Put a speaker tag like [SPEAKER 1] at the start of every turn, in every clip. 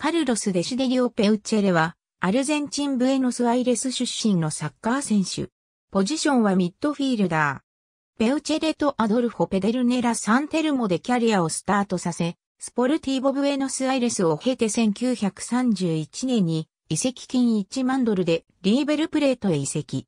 [SPEAKER 1] カルロス・デシデリオ・ペウチェレは、アルゼンチン・ブエノス・アイレス出身のサッカー選手。ポジションはミッドフィールダー。ペウチェレとアドルフォ・ペデルネラ・サンテルモでキャリアをスタートさせ、スポルティーボ・ブエノス・アイレスを経て1931年に移籍金1万ドルでリーベルプレートへ移籍。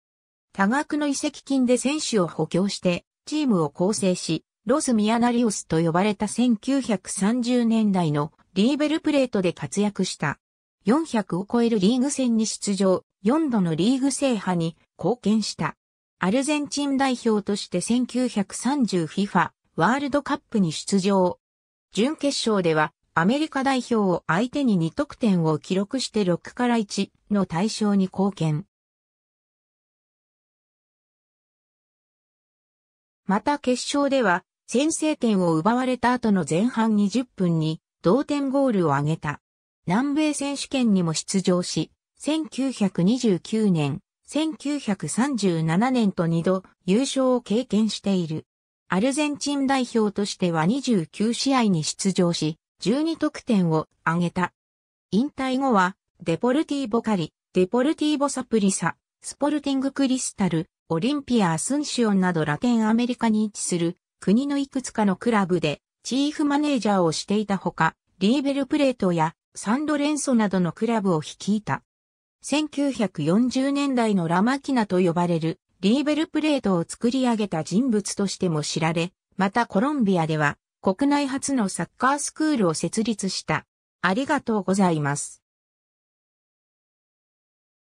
[SPEAKER 1] 多額の移籍金で選手を補強してチームを構成し、ロス・ミアナリオスと呼ばれた1930年代のリーベルプレートで活躍した。400を超えるリーグ戦に出場、4度のリーグ制覇に貢献した。アルゼンチン代表として 1930FIFA ワールドカップに出場。準決勝ではアメリカ代表を相手に2得点を記録して6から1の対象に貢献。
[SPEAKER 2] また決勝では先
[SPEAKER 1] 制点を奪われた後の前半20分に同点ゴールを挙げた。南米選手権にも出場し、1929年、1937年と2度優勝を経験している。アルゼンチン代表としては29試合に出場し、12得点を挙げた。引退後は、デポルティーボカリ、デポルティーボサプリサ、スポルティングクリスタル、オリンピア・アスンシオンなどラテンアメリカに位置する国のいくつかのクラブでチーフマネージャーをしていたほか、リーベルプレートやサンドレンソなどのクラブを率いた。1940年代のラマキナと呼ばれるリーベルプレートを作り上げた人物としても知られ、またコロンビアでは国内初のサッカースクールを設立した。ありがとうご
[SPEAKER 2] ざいます。